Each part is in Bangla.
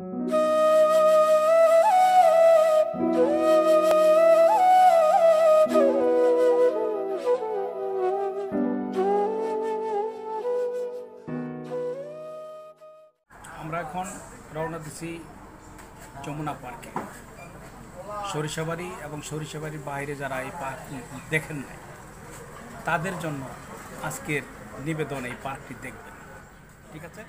আমরা এখন রওনা দিছি যমুনা পার্কে সরিষাবাড়ি এবং সরিষাবাড়ির বাইরে যারা এই পার্ক দেখেন নাই তাদের জন্য আজকের নিবেদন এই পার্কটি দেখবেন ঠিক আছে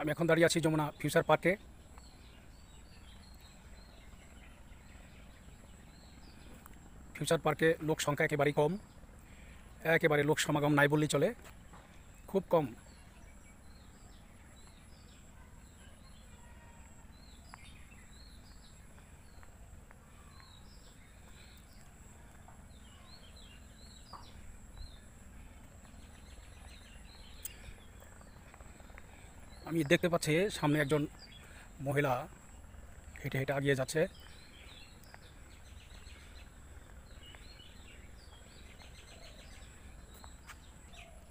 আমি এখন দাঁড়িয়ে আছি যমুনা ফিউচার পার্কে ফিউচার পার্কে লোক সংখ্যা একেবারেই কম একেবারে লোক সমাগম নাই বললেই চলে খুব কম আমি দেখতে পাচ্ছি সামনে একজন মহিলা হেঁটে হেঁটে আগিয়ে যাচ্ছে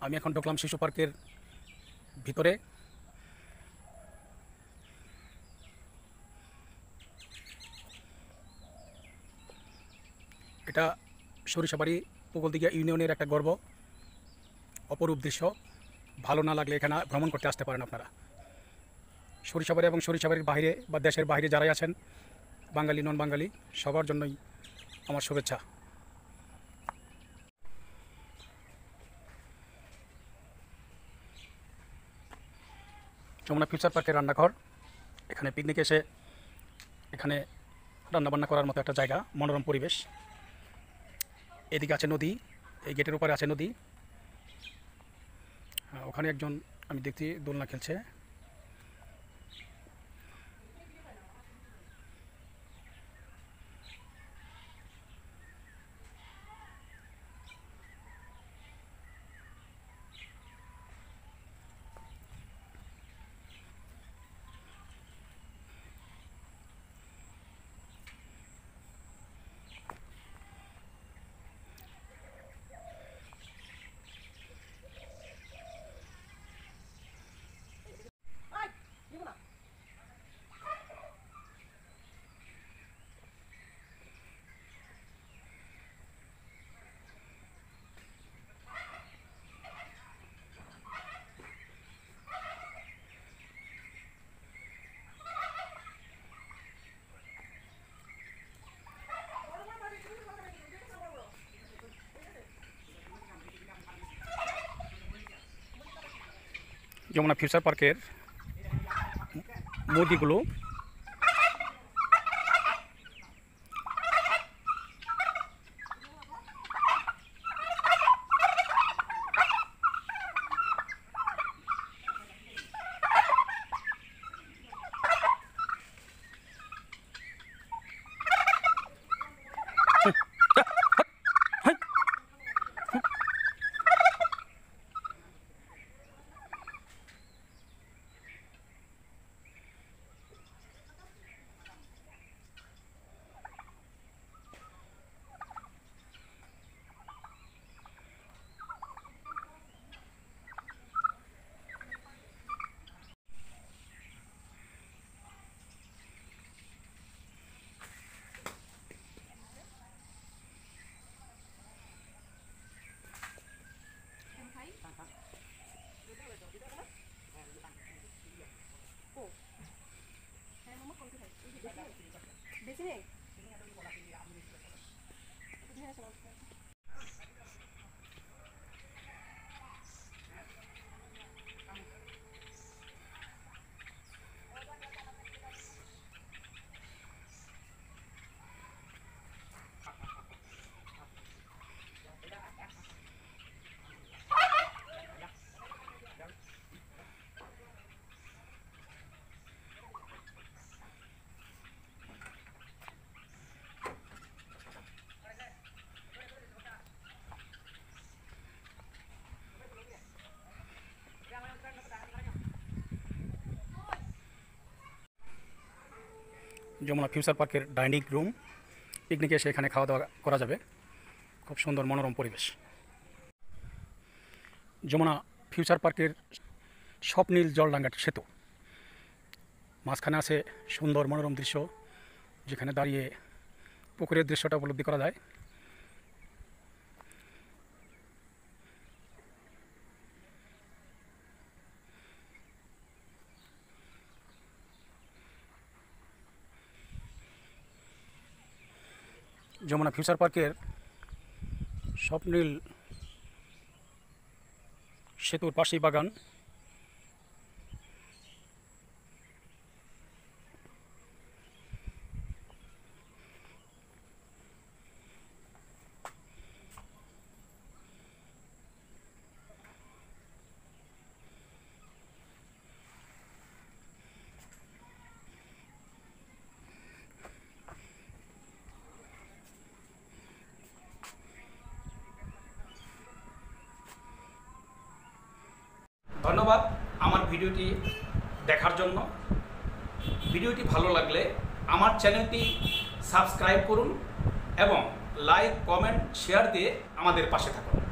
আমি এখন ঢুকলাম শিশু পার্কের ভিতরে এটা সরিষাবাড়ি উপকূলদিঘা ইউনিয়নের একটা গর্ব অপরূপ দৃশ্য ভালো না লাগলে এখানে ভ্রমণ করতে আসতে পারেন আপনারা সরিষাবাড়ি এবং সরিষাবাড়ির বাইরে বা দেশের বাইরে যারাই আছেন বাঙালি নন বাঙালি সবার জন্যই আমার শুভেচ্ছা যমুনা ফিউচার পার্কের রান্নাঘর এখানে পিকনিক এসে এখানে রান্নাবান্না করার মতো একটা জায়গা মনোরম পরিবেশ এদিকে আছে নদী এই গেটের উপরে আছে নদী ওখানে একজন আমি দেখছি দোলনা খেলছে যমুনা ফিউচার পার্কের মুদিগুলো বেশি নেই যমুনা ফিউচার পার্কের ডাইনিং রুম পিকনিকে এসে এখানে খাওয়া দাওয়া করা যাবে খুব সুন্দর মনোরম পরিবেশ যমুনা ফিউচার পার্কের স্বপ্নীল জলডাঙ্গার সেতু মাঝখানে আছে সুন্দর মনোরম দৃশ্য যেখানে দাঁড়িয়ে পুকুরের দৃশ্যটা উপলব্ধি করা যায় যমুনা ফিউচার পার্কের স্বপ্নীল সেতুর পাশেই বাগান ভিডিওটি দেখার জন্য ভিডিওটি ভালো লাগলে আমার চ্যানেলটি সাবস্ক্রাইব করুন এবং লাইক কমেন্ট শেয়ার দিয়ে আমাদের পাশে থাকুন